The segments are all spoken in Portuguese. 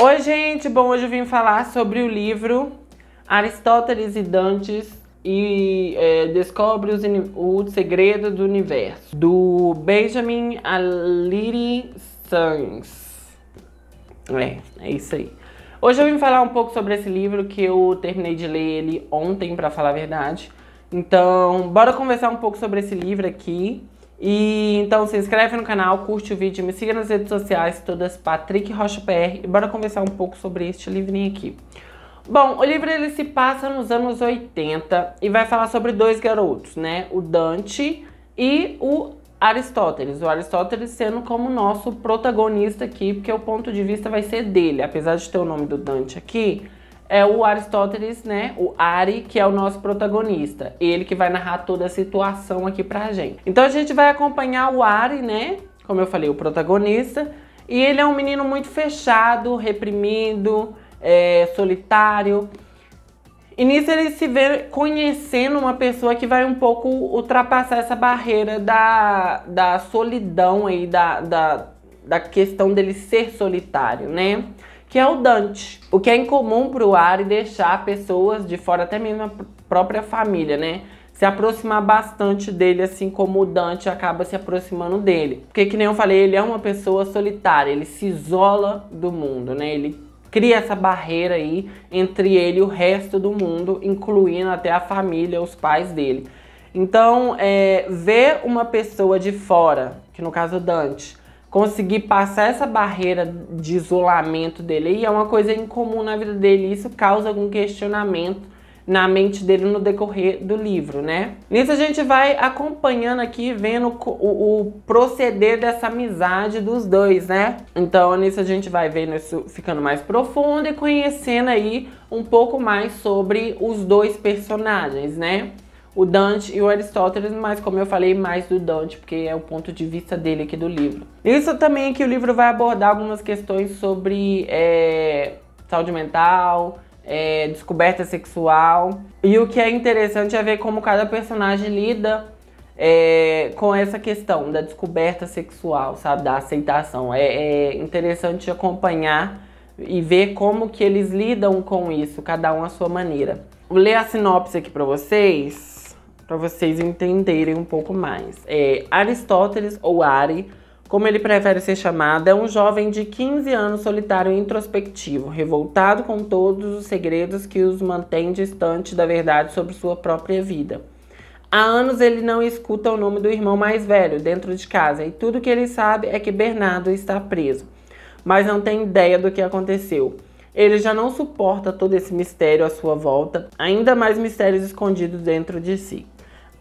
Oi, gente! Bom, hoje eu vim falar sobre o livro Aristóteles e Dantes e é, Descobre os, o Segredo do Universo, do Benjamin Aliri Sanz. É, é isso aí. Hoje eu vim falar um pouco sobre esse livro que eu terminei de ler ele ontem, para falar a verdade. Então, bora conversar um pouco sobre esse livro aqui. E então se inscreve no canal, curte o vídeo, me siga nas redes sociais, todas Patrick Rocha PR, e bora conversar um pouco sobre este livrinho aqui. Bom, o livro ele se passa nos anos 80 e vai falar sobre dois garotos, né? O Dante e o Aristóteles. O Aristóteles sendo como nosso protagonista aqui, porque o ponto de vista vai ser dele, apesar de ter o nome do Dante aqui é o Aristóteles, né? O Ari, que é o nosso protagonista. Ele que vai narrar toda a situação aqui pra gente. Então a gente vai acompanhar o Ari, né? Como eu falei, o protagonista. E ele é um menino muito fechado, reprimido, é, solitário. E nisso ele se vê conhecendo uma pessoa que vai um pouco ultrapassar essa barreira da, da solidão aí, da, da, da questão dele ser solitário, né? que é o Dante. O que é incomum para o Ari deixar pessoas de fora, até mesmo a própria família, né? Se aproximar bastante dele, assim como o Dante acaba se aproximando dele. Porque, que nem eu falei, ele é uma pessoa solitária, ele se isola do mundo, né? Ele cria essa barreira aí entre ele e o resto do mundo, incluindo até a família, os pais dele. Então, é, ver uma pessoa de fora, que no caso Dante, conseguir passar essa barreira de isolamento dele. E é uma coisa incomum na vida dele, isso causa algum questionamento na mente dele no decorrer do livro, né? Nisso a gente vai acompanhando aqui, vendo o, o proceder dessa amizade dos dois, né? Então nisso a gente vai vendo isso ficando mais profundo e conhecendo aí um pouco mais sobre os dois personagens, né? o Dante e o Aristóteles, mas como eu falei, mais do Dante, porque é o ponto de vista dele aqui do livro. Isso também é que o livro vai abordar algumas questões sobre é, saúde mental, é, descoberta sexual. E o que é interessante é ver como cada personagem lida é, com essa questão da descoberta sexual, sabe? Da aceitação. É, é, interessante acompanhar e ver como que eles lidam com isso, cada um à sua maneira. Vou ler a sinopse aqui para vocês para vocês entenderem um pouco mais. É, Aristóteles, ou Ari, como ele prefere ser chamado, é um jovem de 15 anos solitário e introspectivo, revoltado com todos os segredos que os mantém distante da verdade sobre sua própria vida. Há anos ele não escuta o nome do irmão mais velho dentro de casa e tudo que ele sabe é que Bernardo está preso, mas não tem ideia do que aconteceu. Ele já não suporta todo esse mistério à sua volta, ainda mais mistérios escondidos dentro de si.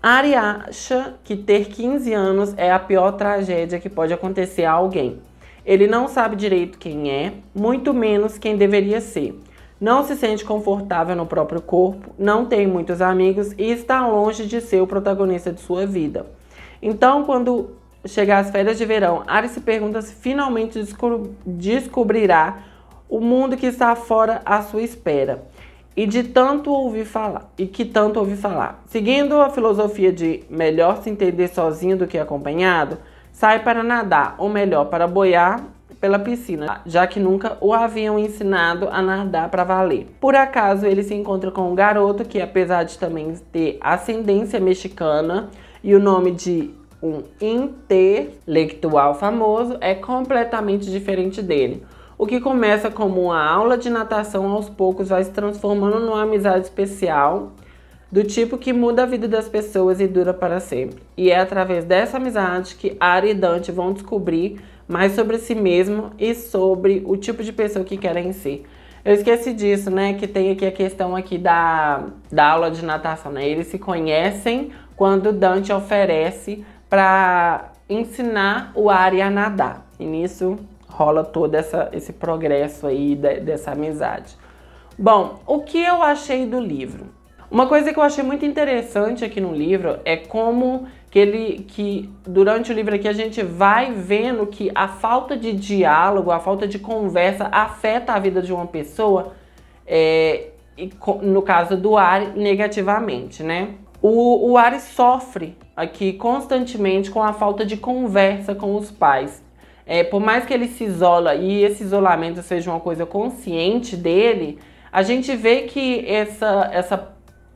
Ari acha que ter 15 anos é a pior tragédia que pode acontecer a alguém. Ele não sabe direito quem é, muito menos quem deveria ser. Não se sente confortável no próprio corpo, não tem muitos amigos e está longe de ser o protagonista de sua vida. Então, quando chegar as férias de verão, Ari se pergunta se finalmente descobrirá o mundo que está fora à sua espera e de tanto ouvir falar, e que tanto ouvi falar. Seguindo a filosofia de melhor se entender sozinho do que acompanhado, sai para nadar, ou melhor, para boiar pela piscina, já que nunca o haviam ensinado a nadar para valer. Por acaso, ele se encontra com um garoto que, apesar de também ter ascendência mexicana e o nome de um intelectual famoso, é completamente diferente dele. O que começa como uma aula de natação aos poucos vai se transformando numa amizade especial, do tipo que muda a vida das pessoas e dura para sempre. E é através dessa amizade que Ari e Dante vão descobrir mais sobre si mesmo e sobre o tipo de pessoa que querem ser. Eu esqueci disso, né? Que tem aqui a questão aqui da, da aula de natação, né? Eles se conhecem quando Dante oferece para ensinar o Ari a nadar. E nisso rola todo essa, esse progresso aí de, dessa amizade. Bom, o que eu achei do livro? Uma coisa que eu achei muito interessante aqui no livro é como que ele que durante o livro aqui a gente vai vendo que a falta de diálogo, a falta de conversa afeta a vida de uma pessoa, é, e, no caso do Ari, negativamente, né? O, o Ari sofre aqui constantemente com a falta de conversa com os pais. É, por mais que ele se isola e esse isolamento seja uma coisa consciente dele, a gente vê que essa, essa,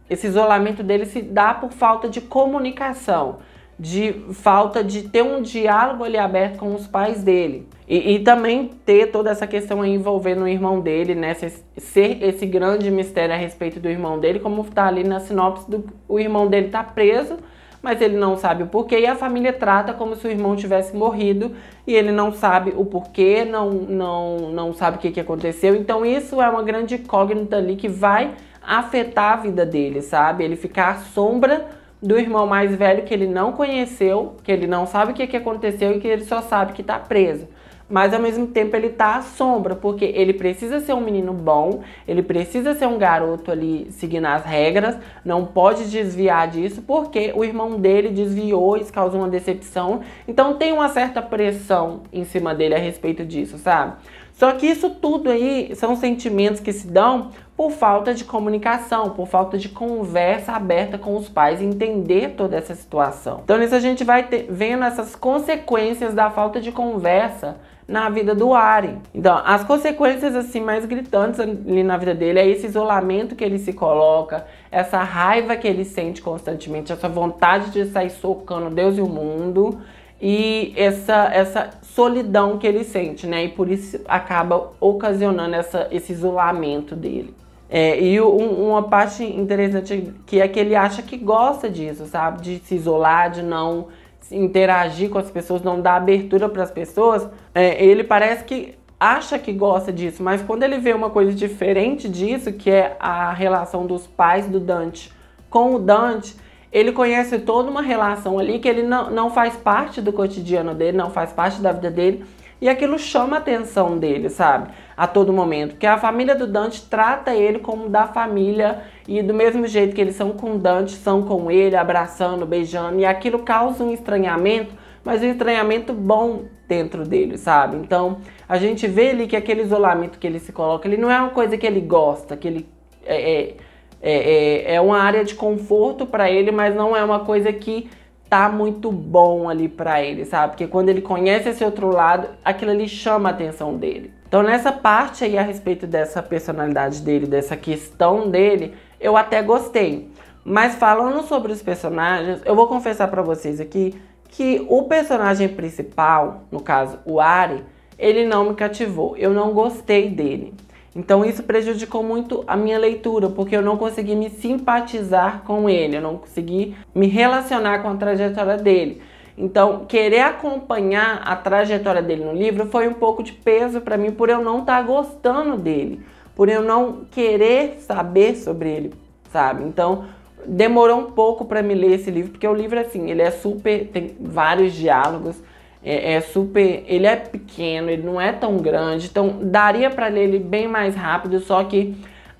esse isolamento dele se dá por falta de comunicação, de falta de ter um diálogo ali aberto com os pais dele. E, e também ter toda essa questão envolvendo o irmão dele, né? Ser, ser esse grande mistério a respeito do irmão dele, como está ali na sinopse do o irmão dele tá preso mas ele não sabe o porquê e a família trata como se o irmão tivesse morrido e ele não sabe o porquê, não, não, não sabe o que, que aconteceu. Então isso é uma grande incógnita ali que vai afetar a vida dele, sabe? Ele ficar à sombra do irmão mais velho que ele não conheceu, que ele não sabe o que, que aconteceu e que ele só sabe que está preso mas ao mesmo tempo ele tá à sombra, porque ele precisa ser um menino bom, ele precisa ser um garoto ali seguindo as regras, não pode desviar disso, porque o irmão dele desviou, isso causou uma decepção, então tem uma certa pressão em cima dele a respeito disso, sabe? Só que isso tudo aí são sentimentos que se dão por falta de comunicação, por falta de conversa aberta com os pais, entender toda essa situação. Então, nisso a gente vai ter, vendo essas consequências da falta de conversa na vida do Ari. Então, as consequências assim mais gritantes ali na vida dele é esse isolamento que ele se coloca, essa raiva que ele sente constantemente, essa vontade de sair socando Deus e o mundo e essa essa solidão que ele sente, né? E por isso acaba ocasionando essa, esse isolamento dele. É, e um, uma parte interessante que é que ele acha que gosta disso, sabe? De se isolar, de não interagir com as pessoas, não dar abertura para as pessoas, é, ele parece que acha que gosta disso, mas quando ele vê uma coisa diferente disso, que é a relação dos pais do Dante com o Dante, ele conhece toda uma relação ali que ele não, não faz parte do cotidiano dele, não faz parte da vida dele e aquilo chama a atenção dele, sabe? A todo momento. Porque a família do Dante trata ele como da família e do mesmo jeito que eles são com Dante, são com ele, abraçando, beijando. E aquilo causa um estranhamento, mas um estranhamento bom dentro dele, sabe? Então a gente vê ali que aquele isolamento que ele se coloca, ele não é uma coisa que ele gosta, que ele. É, é, é, é, é uma área de conforto para ele, mas não é uma coisa que tá muito bom ali para ele, sabe? Porque quando ele conhece esse outro lado, aquilo ali chama a atenção dele. Então nessa parte aí a respeito dessa personalidade dele, dessa questão dele, eu até gostei. Mas falando sobre os personagens, eu vou confessar para vocês aqui que o personagem principal, no caso o Ari, ele não me cativou. Eu não gostei dele. Então isso prejudicou muito a minha leitura, porque eu não consegui me simpatizar com ele, eu não consegui me relacionar com a trajetória dele. Então, querer acompanhar a trajetória dele no livro foi um pouco de peso para mim por eu não estar tá gostando dele, por eu não querer saber sobre ele, sabe? Então, demorou um pouco para me ler esse livro, porque o livro assim, ele é super tem vários diálogos, é, é, super, ele é pequeno, ele não é tão grande, então daria para ler ele bem mais rápido, só que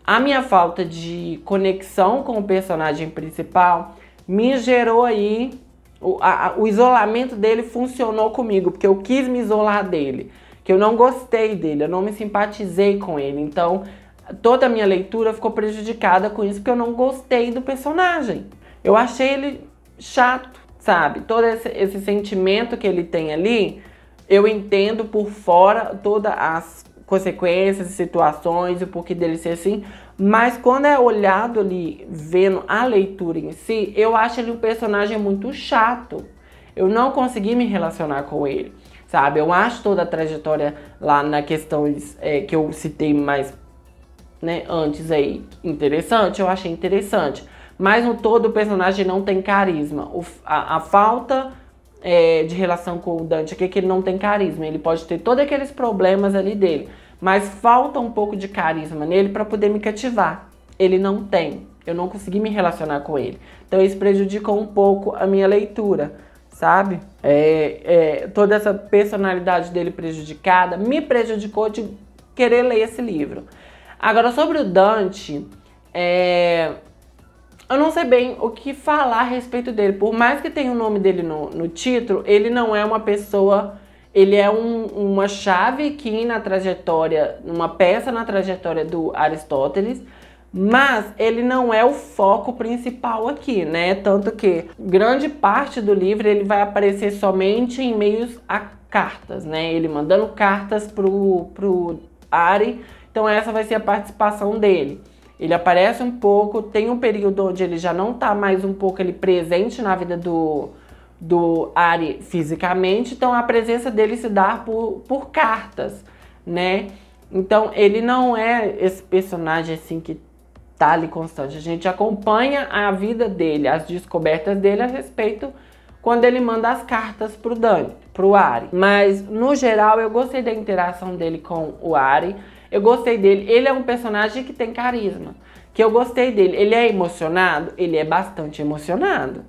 a minha falta de conexão com o personagem principal me gerou aí o, a, o isolamento dele funcionou comigo, porque eu quis me isolar dele, que eu não gostei dele, eu não me simpatizei com ele, então toda a minha leitura ficou prejudicada com isso, porque eu não gostei do personagem. Eu achei ele chato, sabe? Todo esse, esse sentimento que ele tem ali, eu entendo por fora todas as consequências, situações, o porquê dele ser assim, mas quando é olhado ali, vendo a leitura em si, eu acho ele um personagem muito chato. Eu não consegui me relacionar com ele, sabe? Eu acho toda a trajetória lá na questão é, que eu citei mais né, antes aí interessante, eu achei interessante mas no todo o personagem não tem carisma. O, a, a, falta é, de relação com o Dante aqui é que ele não tem carisma. Ele pode ter todos aqueles problemas ali dele, mas falta um pouco de carisma nele para poder me cativar. Ele não tem. Eu não consegui me relacionar com ele. Então isso prejudicou um pouco a minha leitura, sabe? É, é, toda essa personalidade dele prejudicada me prejudicou de querer ler esse livro. Agora, sobre o Dante, é, eu não sei bem o que falar a respeito dele. Por mais que tenha o nome dele no, no título, ele não é uma pessoa. Ele é um, uma chave que na trajetória, uma peça na trajetória do Aristóteles, mas ele não é o foco principal aqui, né? Tanto que grande parte do livro ele vai aparecer somente em meios a cartas, né? Ele mandando cartas pro, pro Ari, então essa vai ser a participação dele. Ele aparece um pouco, tem um período onde ele já não tá mais um pouco ele presente na vida do, do Ari fisicamente, então a presença dele se dá por, por cartas, né? Então ele não é esse personagem assim que tá ali constante. A gente acompanha a vida dele, as descobertas dele a respeito quando ele manda as cartas pro Dani, pro Ari. Mas no geral eu gostei da interação dele com o Ari eu gostei dele. Ele é um personagem que tem carisma, que eu gostei dele. Ele é emocionado? Ele é bastante emocionado.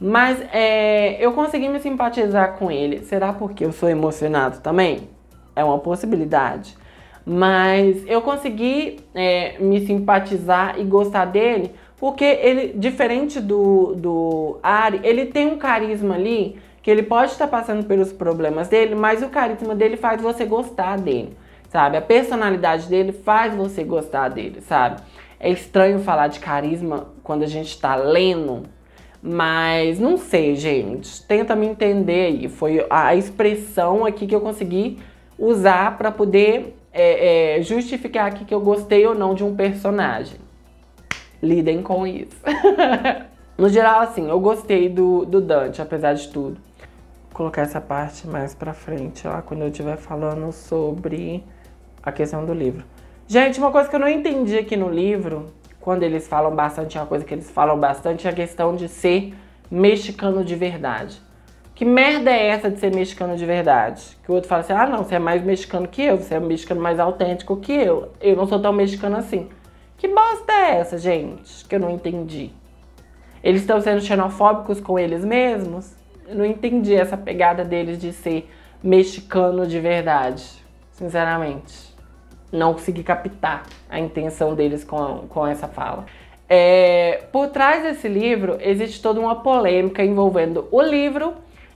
Mas é, eu consegui me simpatizar com ele. Será porque eu sou emocionado também? É uma possibilidade. Mas eu consegui é, me simpatizar e gostar dele porque ele, diferente do, do Ari, ele tem um carisma ali que ele pode estar passando pelos problemas dele, mas o carisma dele faz você gostar dele sabe? A personalidade dele faz você gostar dele, sabe? É estranho falar de carisma quando a gente tá lendo, mas não sei, gente. Tenta me entender aí. Foi a expressão aqui que eu consegui usar para poder é, é, justificar aqui que eu gostei ou não de um personagem. Lidem com isso. no geral, assim, eu gostei do, do Dante, apesar de tudo. Vou colocar essa parte mais pra frente lá, quando eu estiver falando sobre a questão do livro. Gente, uma coisa que eu não entendi aqui no livro, quando eles falam bastante, é uma coisa que eles falam bastante é a questão de ser mexicano de verdade. Que merda é essa de ser mexicano de verdade? Que o outro fala assim: ah, não, você é mais mexicano que eu, você é um mexicano mais autêntico que eu, eu não sou tão mexicano assim. Que bosta é essa, gente? Que eu não entendi. Eles estão sendo xenofóbicos com eles mesmos? Eu não entendi essa pegada deles de ser mexicano de verdade, sinceramente não consegui captar a intenção deles com, com essa fala. É, por trás desse livro existe toda uma polêmica envolvendo o livro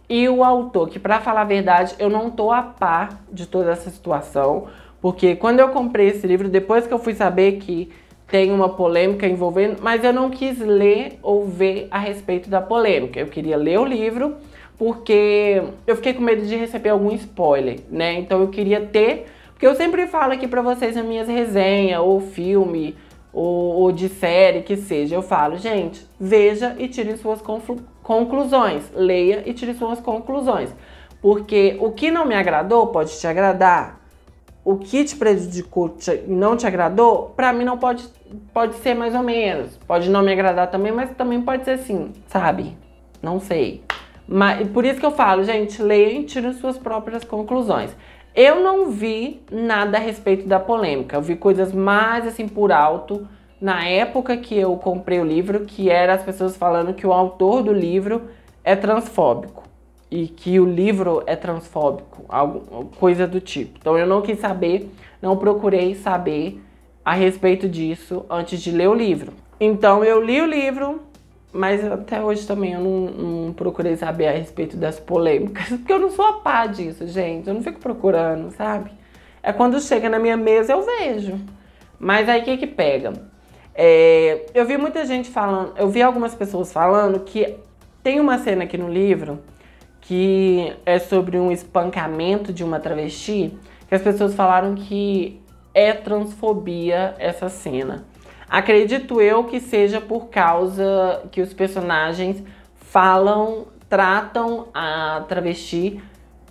e o autor, que para falar a verdade eu não tô a par de toda essa situação, porque quando eu comprei esse livro, depois que eu fui saber que tem uma polêmica envolvendo, mas eu não quis ler ou ver a respeito da polêmica. Eu queria ler o livro porque eu fiquei com medo de receber algum spoiler, né? Então eu queria ter que eu sempre falo aqui para vocês nas minhas resenhas, ou filme, ou, ou, de série, que seja. Eu falo, gente, veja e tire suas conclusões. Leia e tire suas conclusões. Porque o que não me agradou pode te agradar. O que te prejudicou não te agradou, para mim não pode, pode ser mais ou menos. Pode não me agradar também, mas também pode ser assim, sabe? Não sei. Mas, por isso que eu falo, gente, leia e tire suas próprias conclusões. Eu não vi nada a respeito da polêmica. Eu vi coisas mais assim por alto na época que eu comprei o livro, que era as pessoas falando que o autor do livro é transfóbico e que o livro é transfóbico, alguma coisa do tipo. Então eu não quis saber, não procurei saber a respeito disso antes de ler o livro. Então eu li o livro, mas até hoje também eu não, não, procurei saber a respeito das polêmicas, porque eu não sou a pá disso, gente. Eu não fico procurando, sabe? É quando chega na minha mesa eu vejo. Mas aí o que que pega? É, eu vi muita gente falando, eu vi algumas pessoas falando que tem uma cena aqui no livro que é sobre um espancamento de uma travesti, que as pessoas falaram que é transfobia essa cena. Acredito eu que seja por causa que os personagens falam, tratam a travesti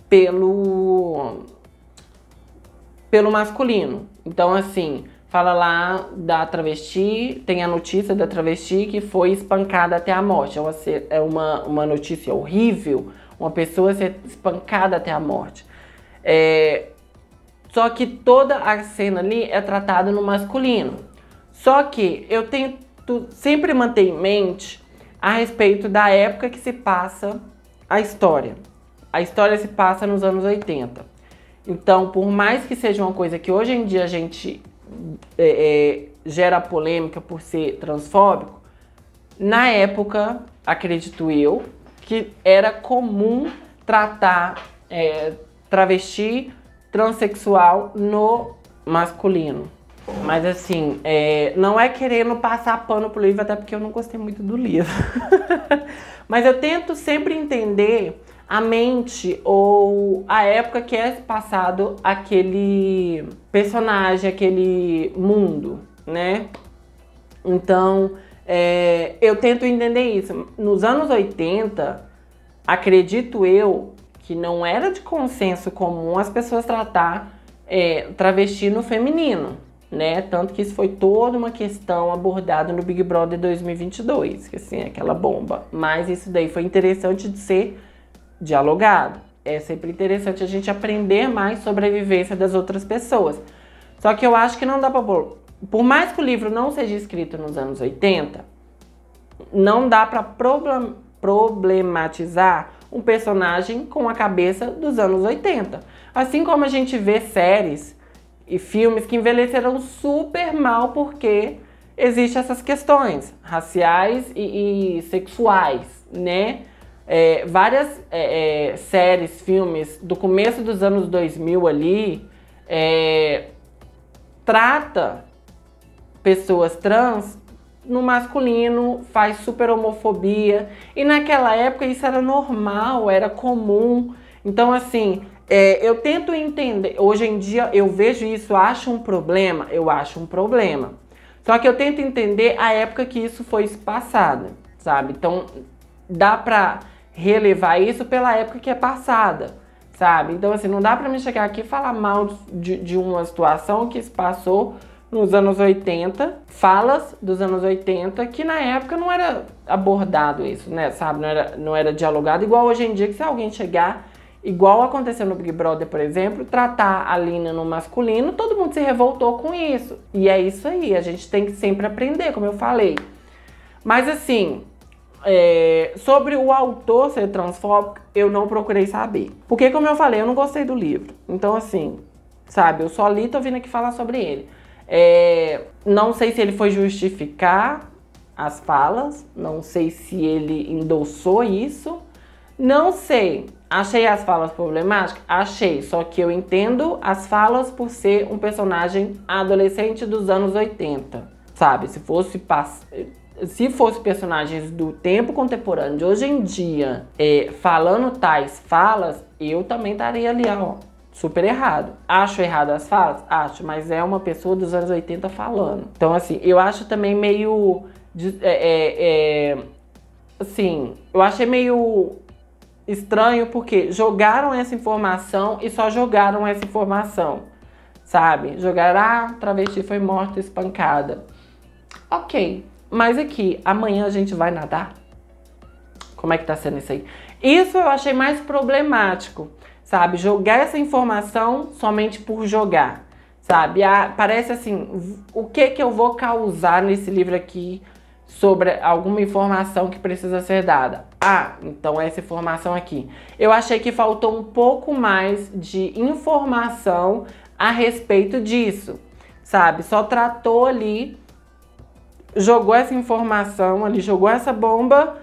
pelo pelo masculino. Então assim, fala lá da travesti, tem a notícia da travesti que foi espancada até a morte. É uma, é uma, uma notícia horrível, uma pessoa ser espancada até a morte. É, só que toda a cena ali é tratada no masculino. Só que eu tento sempre manter em mente a respeito da época que se passa a história. A história se passa nos anos 80. Então, por mais que seja uma coisa que hoje em dia a gente é, é, gera polêmica por ser transfóbico, na época, acredito eu, que era comum tratar é, travesti, transexual no masculino. Mas assim, é, não é querendo passar pano pro livro, até porque eu não gostei muito do livro. Mas eu tento sempre entender a mente ou a época que é passado aquele personagem, aquele mundo, né? Então, é, eu tento entender isso. Nos anos 80, acredito eu que não era de consenso comum as pessoas tratar é, travesti no feminino né? Tanto que isso foi toda uma questão abordada no Big Brother 2022, que assim, é aquela bomba. Mas isso daí foi interessante de ser dialogado. É sempre interessante a gente aprender mais sobre a vivência das outras pessoas. Só que eu acho que não dá para por mais que o livro não seja escrito nos anos 80, não dá para problematizar um personagem com a cabeça dos anos 80. Assim como a gente vê séries e filmes que envelheceram super mal porque existem essas questões raciais e, e sexuais, né? É, várias é, é, séries, filmes do começo dos anos 2000 ali é, trata pessoas trans no masculino, faz super homofobia e naquela época isso era normal, era comum. Então assim, é, eu tento entender, hoje em dia eu vejo isso, acho um problema, eu acho um problema. Só que eu tento entender a época que isso foi passada, sabe? Então dá pra relevar isso pela época que é passada, sabe? Então assim, não dá pra me chegar aqui e falar mal de, de uma situação que se passou nos anos 80, falas dos anos 80, que na época não era abordado isso, né? Sabe? Não era, não era dialogado, igual hoje em dia que se alguém chegar Igual aconteceu no Big Brother, por exemplo, tratar a Lina no masculino, todo mundo se revoltou com isso. E é isso aí, a gente tem que sempre aprender, como eu falei. Mas assim, é, sobre o autor ser transfóbico, eu não procurei saber. Porque, como eu falei, eu não gostei do livro. Então, assim, sabe, eu só li, tô vindo aqui falar sobre ele. É, não sei se ele foi justificar as falas, não sei se ele endossou isso, não sei. Achei as falas problemáticas? Achei, só que eu entendo as falas por ser um personagem adolescente dos anos 80, sabe? Se fosse se fosse personagens do tempo contemporâneo de hoje em dia é, falando tais falas, eu também estaria ali, ó, super errado. Acho errado as falas? Acho, mas é uma pessoa dos anos 80 falando. Então, assim, eu acho também meio. É, é, é, assim, eu achei meio estranho porque jogaram essa informação e só jogaram essa informação, sabe? Jogaram, ah, travesti foi morta, espancada. Ok, mas aqui, amanhã a gente vai nadar? Como é que tá sendo isso aí? Isso eu achei mais problemático, sabe? Jogar essa informação somente por jogar, sabe? Ah, parece assim, o que que eu vou causar nesse livro aqui sobre alguma informação que precisa ser dada. Ah, então essa informação aqui. Eu achei que faltou um pouco mais de informação a respeito disso, sabe? Só tratou ali, jogou essa informação ali, jogou essa bomba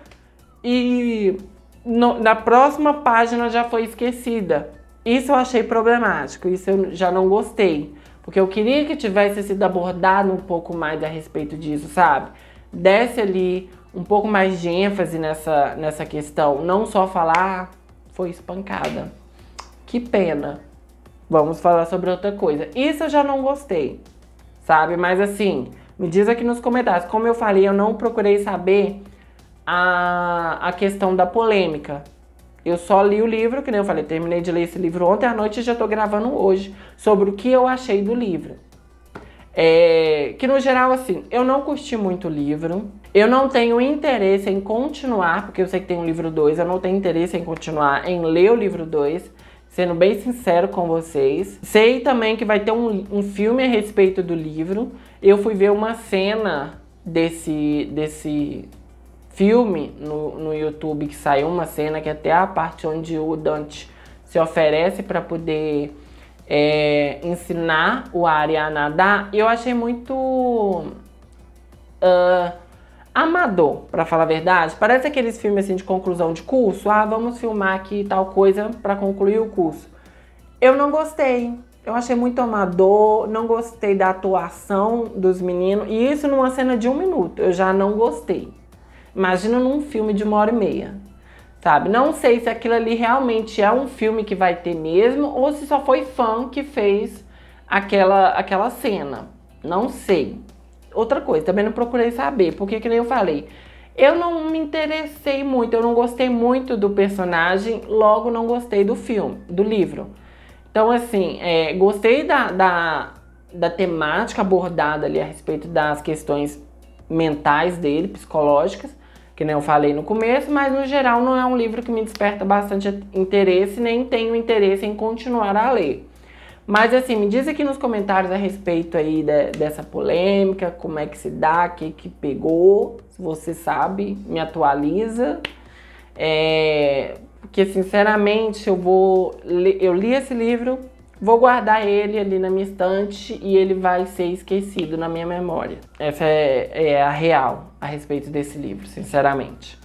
e no, na próxima página já foi esquecida. Isso eu achei problemático, isso eu já não gostei. Porque eu queria que tivesse sido abordado um pouco mais a respeito disso, sabe? desse ali um pouco mais de ênfase nessa, nessa questão, não só falar ah, foi espancada. Que pena. Vamos falar sobre outra coisa. Isso eu já não gostei, sabe? Mas assim, me diz aqui nos comentários. Como eu falei, eu não procurei saber a, a questão da polêmica. Eu só li o livro, que nem eu falei, terminei de ler esse livro ontem à noite e já tô gravando hoje, sobre o que eu achei do livro. É, que no geral, assim, eu não curti muito o livro. Eu não tenho interesse em continuar, porque eu sei que tem um livro 2, eu não tenho interesse em continuar em ler o livro 2, sendo bem sincero com vocês. Sei também que vai ter um, um filme a respeito do livro. Eu fui ver uma cena desse, desse filme no, no YouTube, que saiu uma cena que até a parte onde o Dante se oferece para poder é, ensinar o Ari a nadar, eu achei muito uh, amador, para falar a verdade. Parece aqueles filmes assim de conclusão de curso, ah, vamos filmar aqui tal coisa para concluir o curso. Eu não gostei. Eu achei muito amador, não gostei da atuação dos meninos. E isso numa cena de um minuto, eu já não gostei. Imagina num filme de uma hora e meia sabe? Não sei se aquilo ali realmente é um filme que vai ter mesmo ou se só foi fã que fez aquela, aquela cena. Não sei. Outra coisa, também não procurei saber, porque que nem eu falei. Eu não me interessei muito, eu não gostei muito do personagem, logo não gostei do filme, do livro. Então, assim, é, gostei da, da, da temática abordada ali a respeito das questões mentais dele, psicológicas, que nem eu falei no começo, mas no geral não é um livro que me desperta bastante interesse, nem tenho interesse em continuar a ler. Mas assim, me diz aqui nos comentários a respeito aí de, dessa polêmica, como é que se dá, o que, que pegou, se você sabe, me atualiza. É, porque sinceramente eu vou eu li esse livro Vou guardar ele ali na minha estante e ele vai ser esquecido na minha memória. Essa é, é a real a respeito desse livro, sinceramente.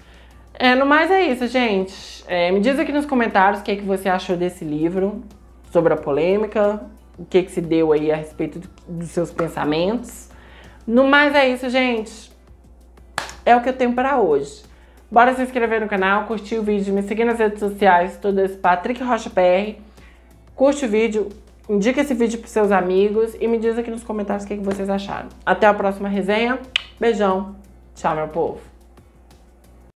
É, no mais é isso, gente. É, me diz aqui nos comentários o que, é que você achou desse livro, sobre a polêmica, o que, é que se deu aí a respeito do, dos seus pensamentos. No mais é isso, gente. É o que eu tenho para hoje. Bora se inscrever no canal, curtir o vídeo, me seguir nas redes sociais, todas Patrick Rocha PR. Curte o vídeo, indica esse vídeo para seus amigos e me diz aqui nos comentários o que, que vocês acharam. Até a próxima resenha. Beijão. Tchau, meu povo.